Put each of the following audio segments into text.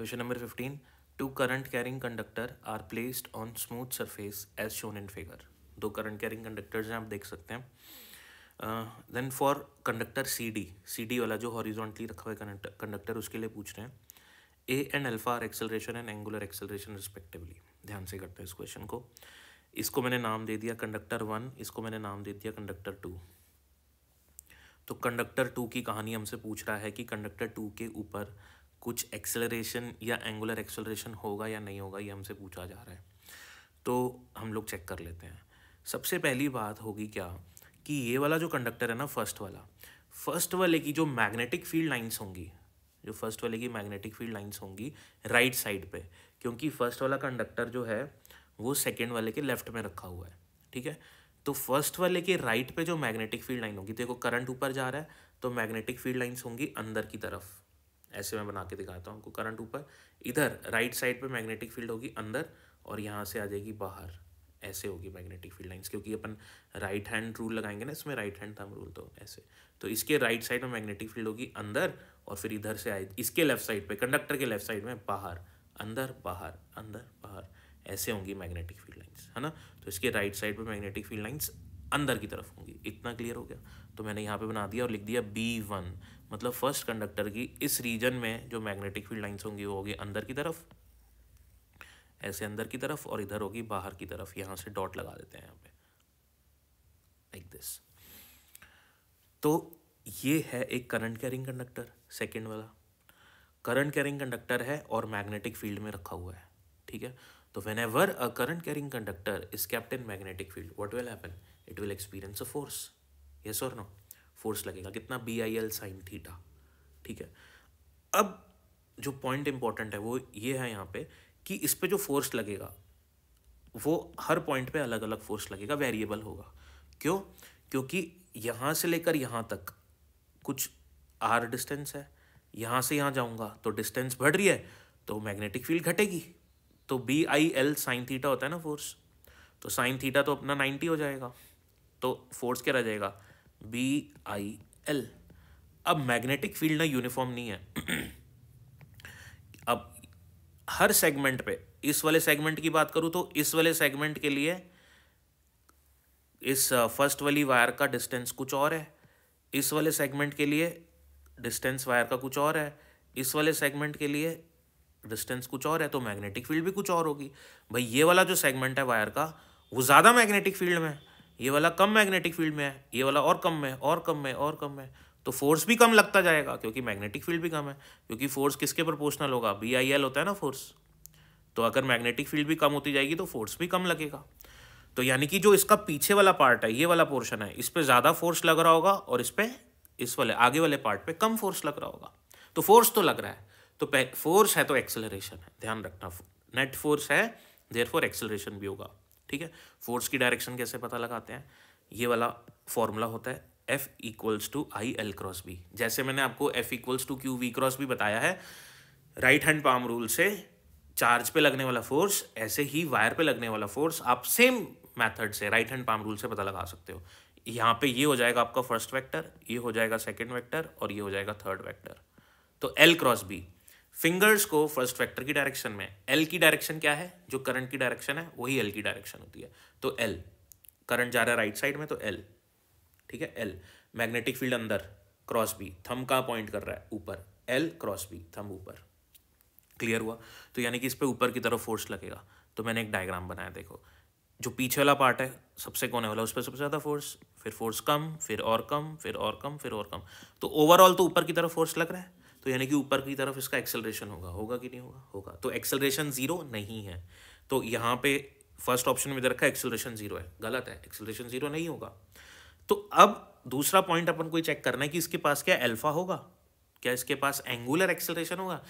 question number fifteen two current carrying conductor are placed on smooth surface as shown in figure दो current carrying conductors हैं आप देख सकते हैं then for conductor C D C D वाला जो horizontally रखा हुआ है कंडक्टर उसके लिए पूछ रहे हैं A and alpha are acceleration and angular acceleration respectively ध्यान से करते हैं इस क्वेश्चन को इसको मैंने नाम दे दिया कंडक्टर वन इसको मैंने नाम दे दिया कंडक्टर टू तो कंडक्टर टू की कहानी हमसे पूछ रहा है कि कंडक्टर टू के ऊपर कुछ एक्सेलरेशन या एंगुलर एक्सेलरेशन होगा या नहीं होगा ये हमसे पूछा जा रहा है तो हम लोग चेक कर लेते हैं सबसे पहली बात होगी क्या कि ये वाला जो कंडक्टर है ना फर्स्ट वाला फर्स्ट वाले की जो मैग्नेटिक फील्ड लाइंस होंगी जो फर्स्ट वाले की मैग्नेटिक फील्ड लाइंस होंगी राइट साइड पे क्योंकि फर्स्ट वाला कंडक्टर जो है वो सेकेंड वाले के लेफ्ट में रखा हुआ है ठीक है तो फर्स्ट वाले के राइट पे जो मैग्नेटिक फील्ड लाइन होगी देखो करंट ऊपर जा रहा है तो मैग्नेटिक फील्ड लाइंस होंगी अंदर की तरफ ऐसे मैं बना के दिखाता हूँ आपको करंट ऊपर इधर राइट साइड पे मैग्नेटिक फील्ड होगी अंदर और यहाँ से आ जाएगी बाहर ऐसे होगी मैग्नेटिक फील्ड लाइंस क्योंकि अपन राइट हैंड रूल लगाएंगे ना इसमें राइट हैंड थम रूल तो ऐसे तो इसके राइट साइड में मैग्नेटिक फील्ड होगी अंदर और फिर इधर से आए इसके लेफ्ट साइड पे कंडक्टर के लेफ्ट साइड में बाहर अंदर बाहर अंदर बाहर ऐसे होंगी मैग्नेटिक फील्ड लाइन्स है ना तो इसके राइट साइड पर मैग्नेटिक फील्ड लाइन्स अंदर की तरफ होंगी इतना क्लियर हो गया तो मैंने यहाँ पे बना दिया और लिख दिया बी वन मतलब फर्स्ट कंडक्टर की इस रीजन में जो मैग्नेटिक फील्ड लाइन्स होंगी वो होगी अंदर की तरफ ऐसे अंदर की तरफ और इधर होगी बाहर की तरफ यहाँ से डॉट लगा देते हैं यहाँ पे लाइक दिस तो ये है एक करंट कैरिंग कंडक्टर सेकेंड वाला करंट कैरिंग कंडक्टर है और मैग्नेटिक फील्ड में रखा हुआ है ठीक है तो whenever a current carrying conductor is kept in magnetic field what will happen it will experience a force yes और नो फोर्स लगेगा कितना B I L sine theta ठीक है अब जो पॉइंट इंपॉर्टेंट है वो ये है यहाँ पे कि इस पर जो फोर्स लगेगा वो हर पॉइंट पे अलग अलग फोर्स लगेगा वेरिएबल होगा क्यों क्योंकि यहाँ से लेकर यहाँ तक कुछ आर डिस्टेंस है यहाँ से यहाँ जाऊँगा तो डिस्टेंस बढ़ रही है तो मैग्नेटिक फील्ड घटेगी तो B I L sine theta होता है ना फोर्स तो साइन थीटा तो अपना नाइन्टी हो जाएगा तो फोर्स क्या रह जाएगा बी आई एल अब मैग्नेटिक फील्ड ना यूनिफॉर्म नहीं है अब हर सेगमेंट पे इस वाले सेगमेंट की बात करूँ तो इस वाले सेगमेंट के लिए इस फर्स्ट uh, वाली वायर का डिस्टेंस कुछ और है इस वाले सेगमेंट के लिए डिस्टेंस वायर का कुछ और है इस वाले सेगमेंट के लिए डिस्टेंस कुछ और है तो मैग्नेटिक फील्ड भी कुछ और होगी भाई ये वाला जो सेगमेंट है वायर का वो ज़्यादा मैग्नेटिक फील्ड में है ये वाला कम मैग्नेटिक फील्ड में है ये वाला और कम में और कम में और कम में तो फोर्स भी कम लगता जाएगा क्योंकि मैग्नेटिक फील्ड भी कम है क्योंकि फोर्स किसके प्रोपोर्शनल होगा बी आई एल होता है ना फोर्स तो अगर मैग्नेटिक फील्ड भी कम होती जाएगी तो फोर्स भी कम लगेगा तो यानी कि जो इसका पीछे वाला पार्ट है ये वाला पोर्शन है इस पर ज़्यादा फोर्स लग रहा होगा और इस पर इस वाले आगे वाले पार्ट पे कम फोर्स लग रहा होगा तो फोर्स तो लग रहा है तो फोर्स है तो एक्सेलरेशन है ध्यान रखना नेट फोर्स है देयर एक्सेलरेशन भी होगा ठीक है फोर्स की डायरेक्शन कैसे पता लगाते हैं ये वाला फॉर्मूला होता है F equals to I L cross B जैसे मैंने आपको F equals to Q V cross B बताया है राइट हैंड पाम रूल से चार्ज पे लगने वाला फोर्स ऐसे ही वायर पे लगने वाला फोर्स आप सेम मेथड से राइट हैंड पाम रूल से पता लगा सकते हो यहाँ पे ये हो जाएगा आपका फर्स्ट वेक्टर ये हो जाएगा सेकंड वेक्टर और ये हो जाएगा थर्ड वेक्टर तो एल क्रॉस बी फिंगर्स को फर्स्ट वेक्टर की डायरेक्शन में एल की डायरेक्शन क्या है जो करंट की डायरेक्शन है वही एल की डायरेक्शन होती है तो एल करंट जा रहा है राइट साइड में तो एल ठीक है एल मैग्नेटिक फील्ड अंदर क्रॉस बी थम का पॉइंट कर रहा है ऊपर एल क्रॉस बी थम ऊपर क्लियर हुआ तो यानी कि इस पर ऊपर की तरफ फोर्स लगेगा तो मैंने एक डायग्राम बनाया देखो जो पीछे वाला पार्ट है सबसे कोने वाला उस पर सबसे ज़्यादा फोर्स फिर फोर्स कम फिर और कम फिर और कम फिर और कम तो ओवरऑल तो ऊपर की तरफ फोर्स लग रहा है तो यानी कि ऊपर की तरफ इसका एक्सेलरेशन होगा होगा कि नहीं होगा होगा तो एक्सेलरेशन ज़ीरो नहीं है तो यहाँ पे फर्स्ट ऑप्शन में दे रखा है एक्सेलरेशन ज़ीरो है गलत है एक्सेलरेशन ज़ीरो नहीं होगा तो अब दूसरा पॉइंट अपन को चेक करना है कि इसके पास क्या अल्फा होगा क्या इसके पास एंगुलर एक्सेलरेशन होगा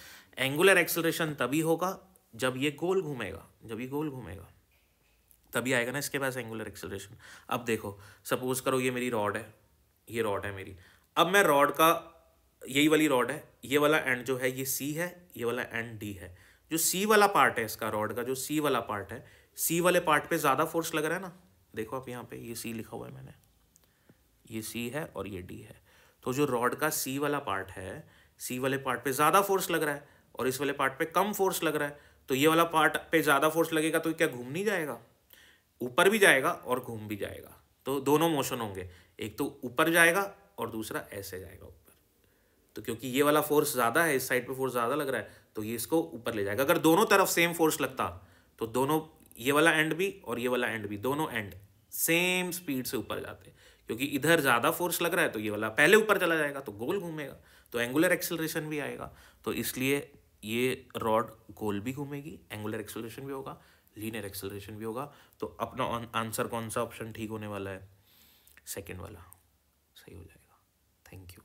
एंगुलर एक्सेलरेशन तभी होगा जब ये गोल घूमेगा जब ये गोल घूमेगा तभी आएगा ना इसके पास एंगुलर एक्सेलरेशन अब देखो सपोज करो ये मेरी रॉड है ये रॉड है मेरी अब मैं रॉड का यही वाली रॉड है ये वाला एंड जो है ये सी है ये वाला एंड डी है जो सी वाला पार्ट है इसका रॉड का जो सी वाला पार्ट है सी वाले पार्ट पे ज़्यादा फोर्स लग रहा है ना देखो आप यहाँ पे ये सी लिखा हुआ है मैंने ये सी है और ये डी है तो जो रॉड का सी वाला पार्ट है सी वाले पार्ट पे ज़्यादा फोर्स लग रहा है और इस वाले पार्ट पे कम फोर्स लग रहा है तो ये वाला पार्ट पे ज़्यादा फोर्स लगेगा तो क्या घूम नहीं जाएगा ऊपर भी जाएगा और घूम भी जाएगा तो दोनों मोशन होंगे एक तो ऊपर जाएगा और दूसरा ऐसे जाएगा ऊपर तो क्योंकि ये वाला फोर्स ज़्यादा है इस साइड पे फोर्स ज़्यादा लग रहा है तो ये इसको ऊपर ले जाएगा अगर दोनों तरफ सेम फोर्स लगता तो दोनों ये वाला एंड भी और ये वाला एंड भी दोनों एंड सेम स्पीड से ऊपर जाते क्योंकि इधर ज़्यादा फोर्स लग रहा है तो ये वाला पहले ऊपर चला जाएगा तो गोल घूमेगा तो एंगुलर एक्सेलरेशन भी आएगा तो इसलिए ये रॉड गोल भी घूमेगी एंगुलर एक्सेलरेशन भी होगा लीनियर एक्सेलरेशन भी होगा तो अपना आंसर कौन सा ऑप्शन ठीक होने वाला है सेकेंड वाला सही हो जाएगा थैंक यू